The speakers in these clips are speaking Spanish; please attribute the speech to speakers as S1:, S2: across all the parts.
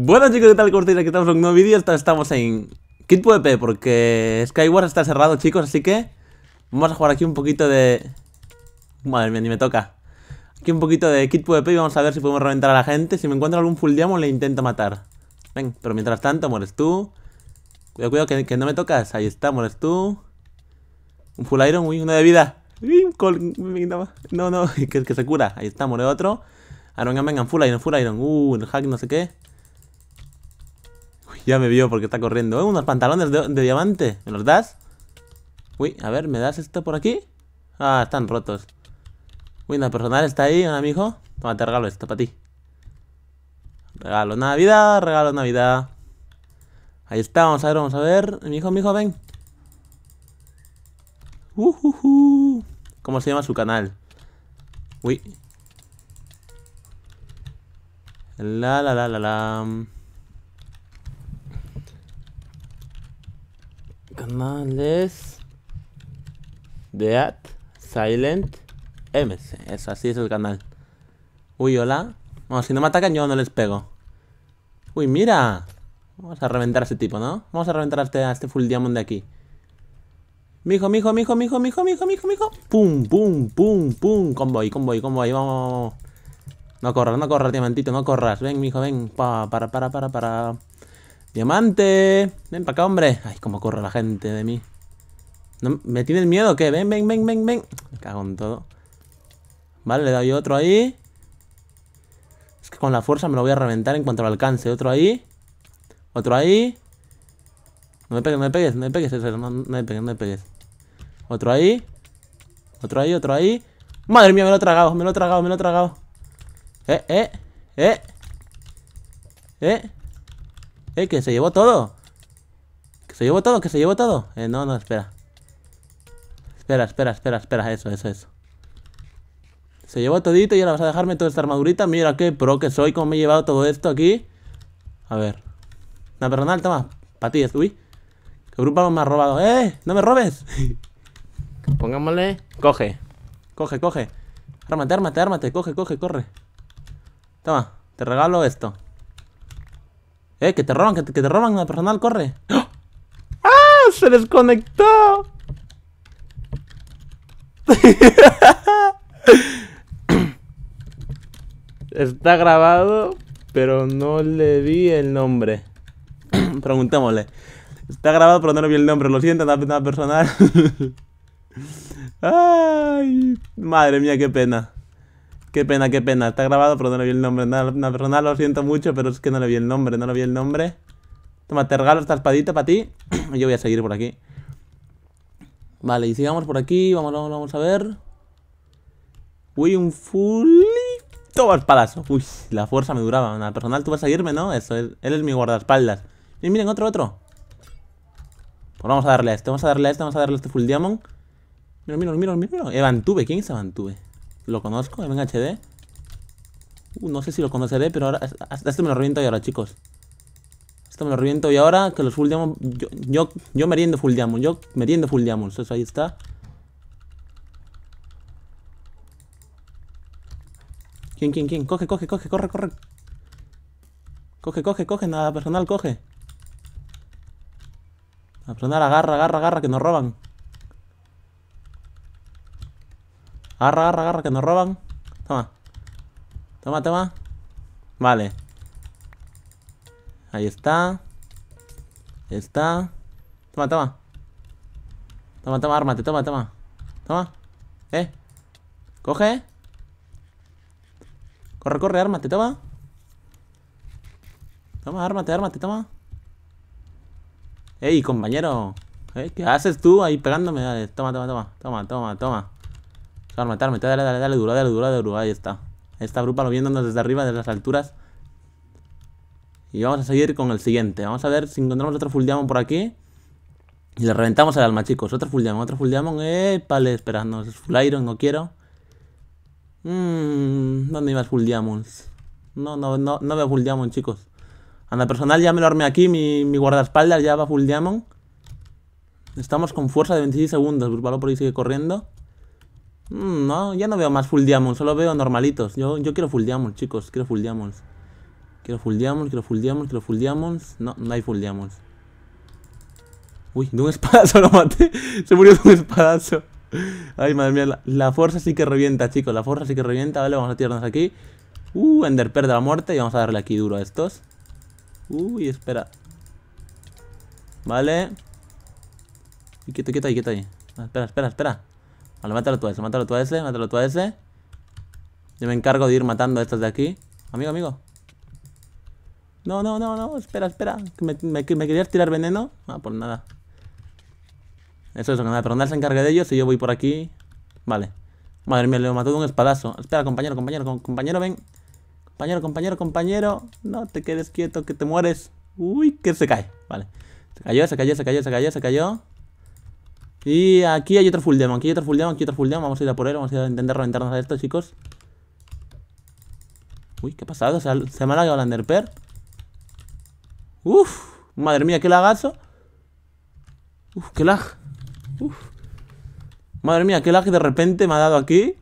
S1: Bueno chicos, ¿qué tal? ¿Cómo estáis? Aquí estamos con un nuevo vídeo, estamos en Kit PvP porque Skyward está cerrado chicos, así que vamos a jugar aquí un poquito de... Madre mía, ni me toca Aquí un poquito de Kit PvP y vamos a ver si podemos reventar a la gente Si me encuentro algún full diamond le intento matar Ven, pero mientras tanto mueres tú Cuidado, cuidado, que, no me tocas Ahí está, mueres tú Un full iron, uy, uno de vida No, no, que, se cura Ahí está, muere otro Ahora, venga, vengan, full iron, full iron Uh, el hack no sé qué ya me vio porque está corriendo. Eh, unos pantalones de, diamante. ¿Me los das? Uy, a ver, ¿me das esto por aquí? Ah, están rotos. Uy, una personal está ahí, un amigo. Toma, te regalo esto para ti. Regalo Navidad, regalo Navidad. Ahí está, vamos a ver, vamos a ver. Mi hijo, mi ven. ¿Cómo se llama su canal? Uy. La, la, la, la, la. canales de Silent MC. Eso, así es el canal. Uy, hola. Vamos si no me atacan yo no les pego. Uy, mira. Vamos a reventar a ese tipo, ¿no? Vamos a reventar este, a este, full diamond de aquí. Mijo, mijo, mijo, mijo, mijo, mijo, mijo, mijo. Pum, pum, pum, pum. Convoy, convoy, convoy. Vamos, vamos, No corras, no corras, diamantito, no corras. Ven, mijo, ven. para, para, para, para. ¡Diamante! Ven para acá, hombre. Ay, cómo corre la gente de mí. ¿Me tienen miedo o qué? Ven, ven, ven, ven, ven. Me cago en todo. Vale, le doy otro ahí. Es que con la fuerza me lo voy a reventar en cuanto al alcance. Otro ahí. Otro ahí. No me pegues, no me pegues, no me pegues, no, no me pegues, no me pegues. Otro ahí. Otro ahí, otro ahí. Madre mía, me lo he tragado, me lo he tragado, me lo he tragado. Eh, eh, eh. Eh. Eh, que se llevó todo. Que se llevó todo, que se llevó todo. Eh, no, no, espera. Espera, espera, espera, espera. Eso, eso, eso. Se llevó todito y ahora vas a dejarme toda esta armadurita. Mira qué pro que soy, cómo me he llevado todo esto aquí. A ver. Una personal, toma. Para ti, uy. Que grupo me ha robado. ¡Eh! ¡No me robes! Pongámosle. Coge. Coge, coge. Ármate, ármate, ármate. Coge, coge, corre. Toma, te regalo esto. Eh, que te roban, que te, roban una personal, corre. ¡Ah! ¡Ah! ¡Se desconectó! Está grabado, pero no le vi el nombre. Preguntémosle. Está grabado, pero no le vi el nombre. Lo siento, nada personal. Ay, madre mía, qué pena. Qué pena, qué pena. Está grabado, pero no le vi el nombre. Nada, personal, lo siento mucho, pero es que no le vi el nombre. No le vi el nombre. Toma, te regalo esta espadita para ti. Yo voy a seguir por aquí. Vale, y sigamos por aquí. Vamos, vamos, vamos a ver. Uy, un fullito Toma espadazo. Uy, la fuerza me duraba. Nada, personal, tú vas a irme, ¿no? Eso, él, es mi guardaespaldas. Y miren, otro, otro. Pues vamos a darle a este, vamos a darle a este, vamos a darle a este full diamond. Mira, mira, mira, mira. Evantube, ¿quién es Evantube? ¿Lo conozco? ¿MHD? Uh, no sé si lo conoceré, pero ahora... Esto me lo reviento y ahora, chicos. Esto me lo reviento y ahora que los full diamond... Yo, yo, yo meriendo full diamond. Yo meriendo full diamonds, eso, ahí está. ¿Quién, quién, quién? Coge, coge, coge, corre, corre. Coge, coge, coge. Nada personal, coge. A personal, agarra, agarra, agarra, que nos roban. Agarra, agarra, agarra, que nos roban. Toma. Toma, toma. Vale. Ahí está. Ahí está. Toma, toma. Toma, toma, ármate, toma, toma. Toma. Eh. Coge. Corre, corre, ármate, toma. Toma, ármate, ármate, toma. Ey, compañero. ¿Qué haces tú ahí pegándome? toma, toma, toma. Toma, toma, toma. A matar dale, dale, dale, dura, dale, dura dale, ahí está. Ahí está lo viéndonos desde arriba, desde las alturas. Y vamos a seguir con el siguiente. Vamos a ver si encontramos otro full diamond por aquí. Y le reventamos el alma, chicos. Otro full diamond, otro full diamond. Eh, vale, espera, no, es full iron, no quiero. Mmm, ¿dónde iba el full diamonds? No, no, no, no veo full diamond, chicos. Anda, personal ya me lo armé aquí, mi, mi guardaespaldas ya va full diamond. Estamos con fuerza de 26 segundos, lo por ahí sigue corriendo. Mm, no, ya no veo más full diamonds solo veo normalitos. Yo, yo quiero full diamonds, chicos, quiero full diamonds. Quiero full diamonds, quiero full diamonds, quiero full diamonds. No, no hay full diamonds. Uy, de un espadazo lo maté. Se murió de un espadazo. Ay, madre mía, la, fuerza sí que revienta, chicos. La fuerza sí que revienta. Vale, vamos a tirarnos aquí. Uh, Ender de la muerte. Y vamos a darle aquí duro a estos. Uy, espera. Vale. Y quieto, quieto ahí, quieto ahí. Ah, espera, espera, espera. Vale, mátalo tú ese, mátalo tú ese, mátalo tú ese. Yo me encargo de ir matando a estos de aquí. Amigo, amigo. No, no, no, no, espera, espera. ¿Me, me, querías tirar veneno? Ah, por nada. Eso, eso, que nada. se encarga de ellos y yo voy por aquí. Vale. Madre mía, le mató de un espadazo. Espera, compañero, compañero, compañero, ven. Compañero, compañero, compañero. No te quedes quieto, que te mueres. Uy, que se cae. Vale. Se cayó, se cayó, se cayó, se cayó, se cayó. Y aquí hay otro full demo, aquí hay otro full demo, aquí hay otro full demo. Vamos a ir a por él, vamos a, intentar reventarnos a esto, chicos. Uy, ¿qué ha pasado? Se, me ha lagado el underper. Uf, madre mía, qué lagazo. Uf, qué lag. Uf. Madre mía, qué lag de repente me ha dado aquí.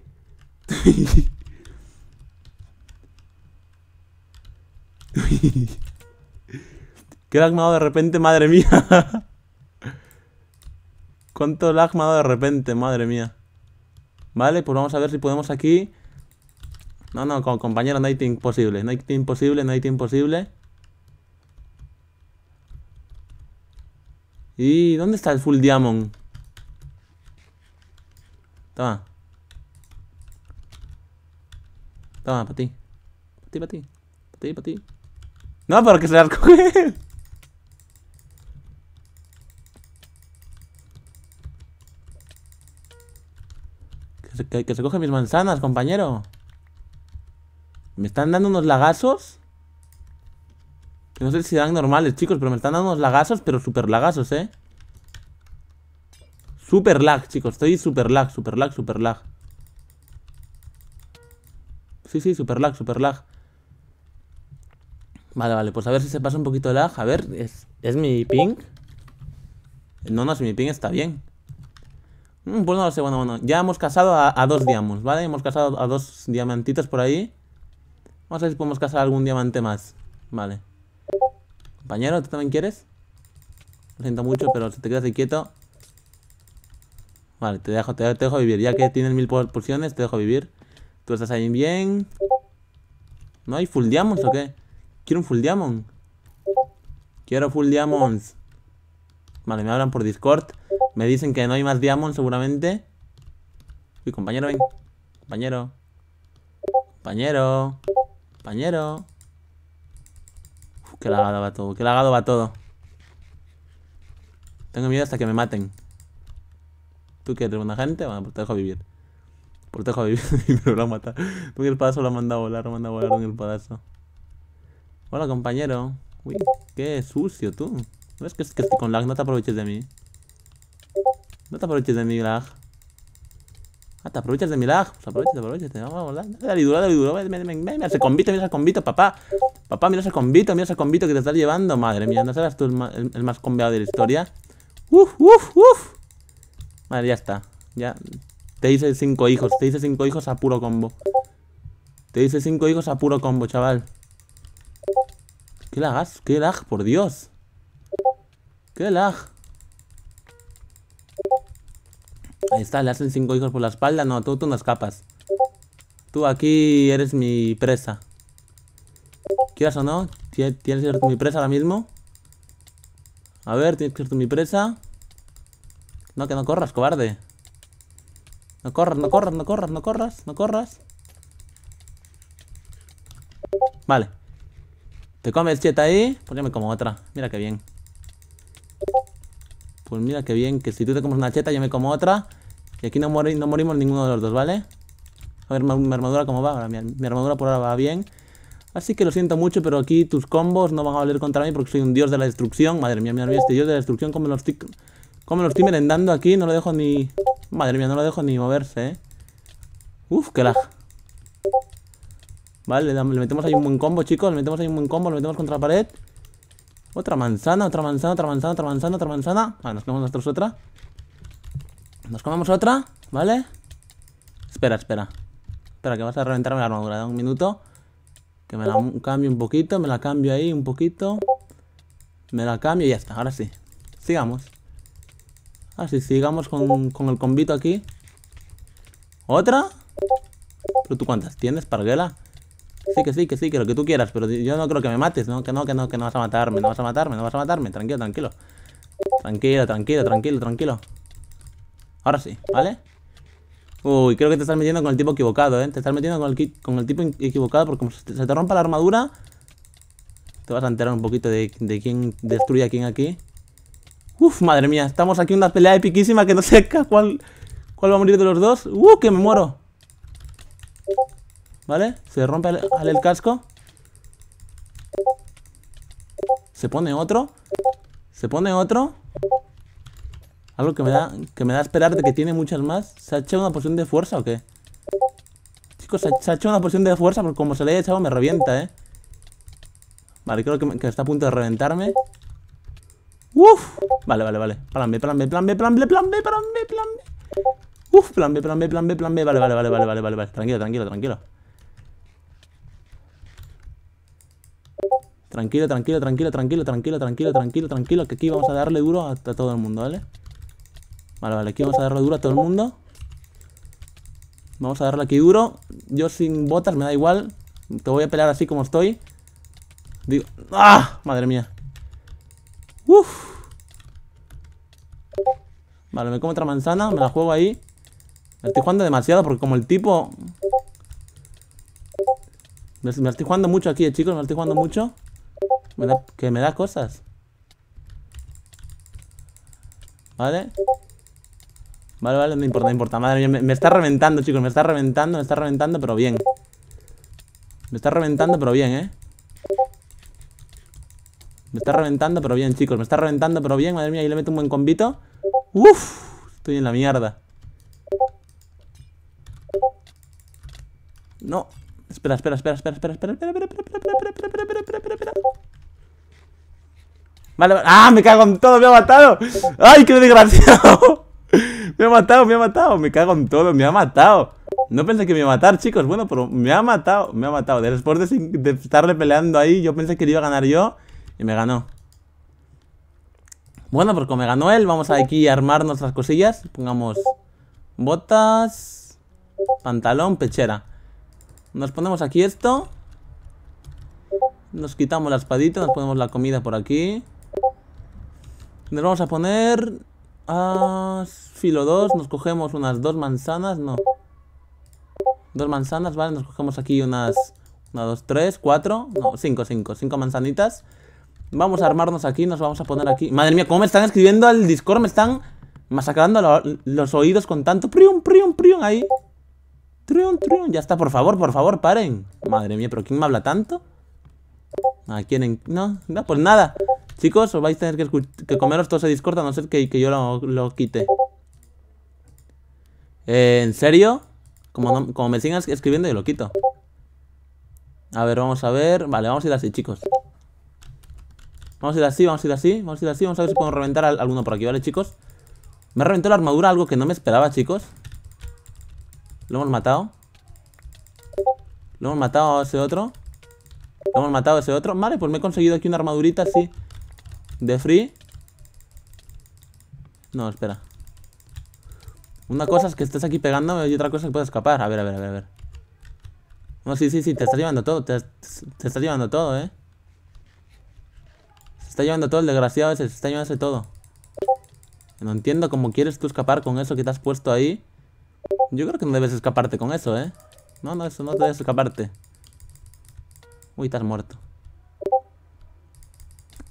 S1: qué lag me ha dado de repente, madre mía. ¿Cuánto lag me ha dado de repente? Madre mía. Vale, pues vamos a ver si podemos aquí... No, no, compañero, no hay team posible. No hay team posible, no hay team posible. ¿Y dónde está el full diamond? Toma. Toma, para ti. Para ti, para ti. Para ti, para ti. No, que se las coge. Que, se cogen mis manzanas, compañero. ¿Me están dando unos lagazos? no sé si dan normales, chicos, pero me están dando unos lagazos, pero super lagazos, ¿eh? Super lag, chicos. Estoy super lag, super lag, super lag. Sí, sí, super lag, super lag. Vale, vale, pues a ver si se pasa un poquito de lag. A ver, ¿es, es mi ping? No, no, si mi ping está bien. Mm, pues no lo sé, bueno, bueno. Ya hemos casado a, dos diamos, ¿vale? Hemos casado a dos diamantitos por ahí. Vamos a ver si podemos casar algún diamante más. Vale. Compañero, ¿tú también quieres? Lo siento mucho, pero si te quedas quieto... Vale, te dejo, te, dejo vivir. Ya que tienes mil pulsiones, te dejo vivir. Tú estás ahí bien. ¿No hay full diamonds o qué? Quiero un full diamond. Quiero full diamonds. Vale, me hablan por Discord. Me dicen que no hay más diamond seguramente. Uy, compañero, ven. Compañero. Compañero. Compañero. Uf, qué lagado va todo, qué lagado va todo. Tengo miedo hasta que me maten. ¿Tú qué eres buena gente? Bueno, pues te dejo vivir. Pues te dejo vivir, y me lo a Tú Porque el padazo lo ha mandado a volar, lo manda a volar con el palazo. Hola, compañero. Uy, qué sucio tú. ¿No es que, que con lag no te aproveches de mí? No te aproveches de mi lag. Ah, te aprovechas de mi lag. Pues aprovechate, aprovechate. Vamos, vamos, dale, dale duro, dale Mira, ese convito, mira ese convito, papá. Papá, mira ese convito, mira ese convito que te estás llevando. Madre mía, no serás tú el, más conveado de la historia. Uf, uf, uf. Vale, ya está. Ya. Te hice cinco hijos. Te hice cinco hijos a puro combo. Te hice cinco hijos a puro combo, chaval. ¿Qué lagas? ¿Qué lag? Por Dios. ¿Qué lag? Ahí está, le hacen cinco hijos por la espalda. No, tú, tú no escapas. Tú aquí eres mi presa. ¿Quieres o no? ¿Tienes que ser mi presa ahora mismo? A ver, tienes que ser mi presa. No, que no corras, cobarde. No corras, no corras, no corras, no corras, no corras. Vale. Te comes cheta ahí, pues yo me como otra. Mira qué bien. Pues mira qué bien, que si tú te comes una cheta, yo me como otra. Y aquí no, morimos ninguno de los dos, ¿vale? A ver mi armadura cómo va. mi, armadura por ahora va bien. Así que lo siento mucho, pero aquí tus combos no van a valer contra mí porque soy un dios de la destrucción. Madre mía, mira, este dios de la destrucción, como los estoy, cómo lo estoy merendando aquí. No lo dejo ni... Madre mía, no lo dejo ni moverse, ¿eh? Uf, qué lag. Vale, le, metemos ahí un buen combo, chicos. Le metemos ahí un buen combo, lo metemos contra la pared. Otra manzana, otra manzana, otra manzana, otra manzana, otra manzana. Vale, nos quedamos nosotros otra. Nos comemos otra, ¿vale? Espera, espera. Espera, que vas a reventarme la armadura. de un minuto. Que me la cambio un poquito. Me la cambio ahí un poquito. Me la cambio y ya está. Ahora sí. Sigamos. Así, ah, sigamos con, con el convito aquí. ¿Otra? ¿Pero tú cuántas tienes, parguela? Sí, que sí, que sí, que lo que tú quieras, pero yo no creo que me mates, ¿no? Que no, que no, que no vas a matarme, no vas a matarme, no vas a matarme. Tranquilo, tranquilo. Tranquilo, tranquilo, tranquilo, tranquilo. Ahora sí, ¿vale? Uy, creo que te estás metiendo con el tipo equivocado, ¿eh? Te estás metiendo con el, con el tipo equivocado porque como se te, rompa la armadura... Te vas a enterar un poquito de, de quién destruye a quién aquí. Uf, madre mía, estamos aquí en una pelea epiquísima que no sé cuál, cuál va a morir de los dos. Uh, que me muero. ¿Vale? Se rompe el casco. Se pone otro. Se pone otro. Algo que me da que me da a esperar de que tiene muchas más. ¿Se ha echado una poción de fuerza o qué? Chicos, se, ha echado una poción de fuerza porque como se le haya echado me revienta, ¿eh? Vale, creo que, está a punto de reventarme. ¡Uf! Vale, vale, vale. Plan B, plan B, plan B, plan B, plan B, plan B, Uf, plan B, plan B, plan B, plan B. Vale, vale, vale, vale, vale, vale, vale. Tranquilo, tranquilo, tranquilo. Tranquilo, tranquilo, tranquilo, tranquilo, tranquilo, tranquilo, tranquilo, tranquilo, que aquí vamos a darle duro a todo el mundo, ¿vale? Vale, vale, aquí vamos a darle duro a todo el mundo. Vamos a darle aquí duro. Yo sin botas, me da igual. Te voy a pelear así como estoy. Digo... ¡Ah! Madre mía. ¡Uf! Vale, me como otra manzana, me la juego ahí. Me estoy jugando demasiado porque como el tipo... Me, la estoy jugando mucho aquí, eh, chicos. Me estoy jugando mucho. que me da cosas. Vale. Vale, vale, no importa, no importa. Madre mía, me, está reventando, chicos. Me está reventando, me está reventando, pero bien. Me está reventando, pero bien, ¿eh? Me está reventando, pero bien, chicos. Me está reventando, pero bien. Madre mía, ahí le meto un buen combito. Uf, estoy en la mierda. No. Espera, espera, espera, espera, espera, espera, espera, espera, espera, espera, espera, espera, espera, espera, espera, espera. Vale, vale. ¡Ah! Me cago en todo, me ha matado. ¡Ay, qué desgraciado! Me ha matado, me ha matado. Me cago en todo, me ha matado. No pensé que me iba a matar, chicos. Bueno, pero me ha matado, me ha matado. Después de, de estarle peleando ahí, yo pensé que iba a ganar yo. Y me ganó. Bueno, porque como me ganó él, vamos aquí a armar nuestras cosillas. Pongamos botas, pantalón, pechera. Nos ponemos aquí esto. Nos quitamos la espadita, nos ponemos la comida por aquí. Nos vamos a poner Ah, filo 2, nos cogemos unas dos manzanas, no. Dos manzanas, vale, nos cogemos aquí unas... 1, dos, tres, cuatro, no, cinco, cinco, cinco manzanitas. Vamos a armarnos aquí, nos vamos a poner aquí. Madre mía, cómo me están escribiendo al Discord, me están masacrando los oídos con tanto prium, prium, prium ahí. Priun, priun, ya está, por favor, por favor, paren. Madre mía, pero ¿quién me habla tanto? ¿A No, no, pues nada. Chicos, os vais a tener que, comeros todo ese Discord a no ser que, que yo lo, quite. Eh, ¿En serio? Como, como me sigan escribiendo, yo lo quito. A ver, vamos a ver. Vale, vamos a ir así, chicos. Vamos a ir así, vamos a ir así, vamos a ir así. Vamos a ver si podemos reventar a alguno por aquí, ¿vale, chicos? Me ha reventado la armadura, algo que no me esperaba, chicos. Lo hemos matado. Lo hemos matado a ese otro. Lo hemos matado a ese otro. Vale, pues me he conseguido aquí una armadurita sí. De free. No, espera. Una cosa es que estés aquí pegando y otra cosa es que puedas escapar. A ver, a ver, a ver, a ver. No, sí, sí, sí, te está llevando todo. Te, está estás llevando todo, eh. Se está llevando todo el desgraciado ese, se está llevando ese todo. No entiendo cómo quieres tú escapar con eso que te has puesto ahí. Yo creo que no debes escaparte con eso, eh. No, no, eso no debes escaparte. Uy, estás muerto.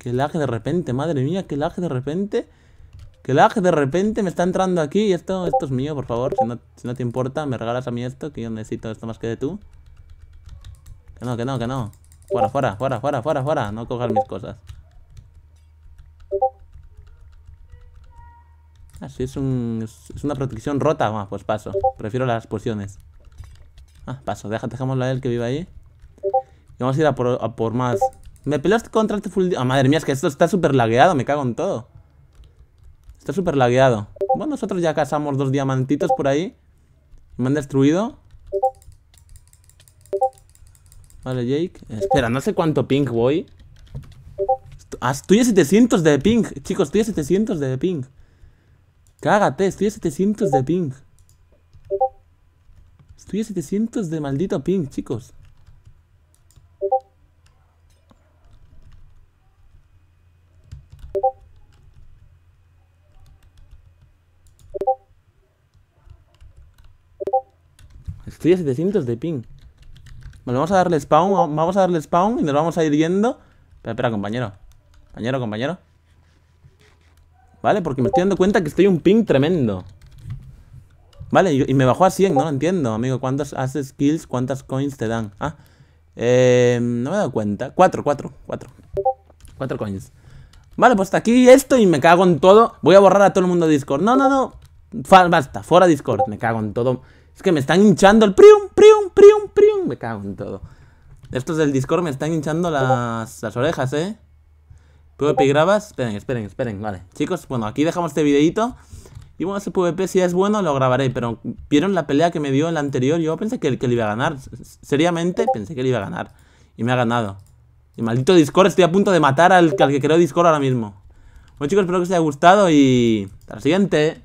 S1: Que lag de repente, madre mía, que lag de repente. Que lag de repente me está entrando aquí. esto, esto es mío, por favor. Si no, te importa, me regalas a mí esto, que yo necesito esto más que de tú. Que no, que no, que no. Fuera, fuera, fuera, fuera, fuera, fuera. No cojas mis cosas. Así ah, es, un, es una protección rota. Ah, pues paso. Prefiero las pociones. Ah, paso. Deja, dejamos a él que viva ahí. Y vamos a ir a por más. Me pelaste contra este full... Ah, madre mía, es que esto está súper lagueado, me cago en todo. Está súper lagueado. Bueno, nosotros ya cazamos dos diamantitos por ahí. Me han destruido. Vale, Jake. Espera, no sé cuánto ping voy. Ah, estoy a 700 de ping. Chicos, estoy a 700 de ping. Cágate, estoy a 700 de ping. Estoy a 700 de maldito ping, chicos. Estoy a 700 de ping. Bueno, vamos a darle spawn, vamos a darle spawn y nos vamos a ir yendo. Espera, espera, compañero. Compañero, compañero. Vale, porque me estoy dando cuenta que estoy un ping tremendo. Vale, y, me bajó a 100, no lo entiendo, amigo. ¿Cuántas haces skills? cuántas coins te dan? Ah, eh, no me he dado cuenta. 4, 4, 4. 4 coins. Vale, pues hasta aquí esto y me cago en todo. Voy a borrar a todo el mundo de Discord. No, no, no. basta, fuera Discord. Me cago en todo. Es que me están hinchando el prium, prium, prium, prium. Me cago en todo. Estos del Discord me están hinchando las, las orejas, ¿eh? PvP grabas. Esperen, esperen, esperen. Vale. Chicos, bueno, aquí dejamos este videito. Y bueno, ese PvP si es bueno lo grabaré. Pero vieron la pelea que me dio el anterior. Yo pensé que, que le iba a ganar. Seriamente pensé que le iba a ganar. Y me ha ganado. Y maldito Discord, estoy a punto de matar al, que creó Discord ahora mismo. Bueno chicos, espero que os haya gustado y... Hasta la siguiente.